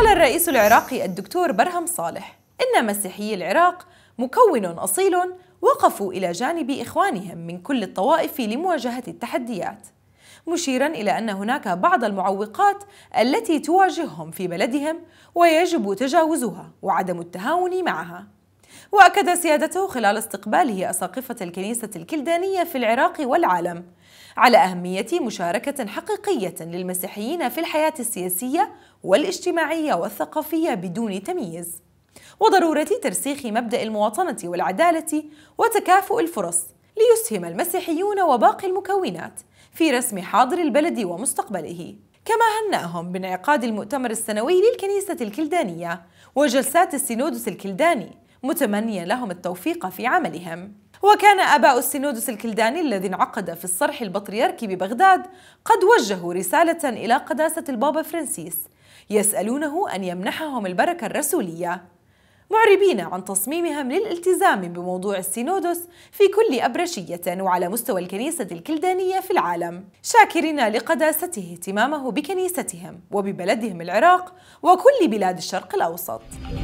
قال الرئيس العراقي الدكتور برهم صالح إن مسيحيي العراق مكون أصيل وقفوا إلى جانب إخوانهم من كل الطوائف لمواجهة التحديات مشيرا إلى أن هناك بعض المعوقات التي تواجههم في بلدهم ويجب تجاوزها وعدم التهاون معها وأكد سيادته خلال استقباله أساقفة الكنيسة الكلدانية في العراق والعالم على أهمية مشاركة حقيقية للمسيحيين في الحياة السياسية والاجتماعية والثقافية بدون تمييز وضرورة ترسيخ مبدأ المواطنة والعدالة وتكافؤ الفرص ليسهم المسيحيون وباقي المكونات في رسم حاضر البلد ومستقبله كما هنأهم بانعقاد المؤتمر السنوي للكنيسة الكلدانية وجلسات السينودس الكلداني متمنيا لهم التوفيق في عملهم وكان أباء السينودس الكلداني الذي انعقد في الصرح البطريركي ببغداد قد وجهوا رسالة إلى قداسة البابا فرانسيس يسألونه أن يمنحهم البركة الرسولية معربين عن تصميمهم للالتزام بموضوع السينودوس في كل أبرشية وعلى مستوى الكنيسة الكلدانية في العالم شاكرين لقداسته اهتمامه بكنيستهم وببلدهم العراق وكل بلاد الشرق الأوسط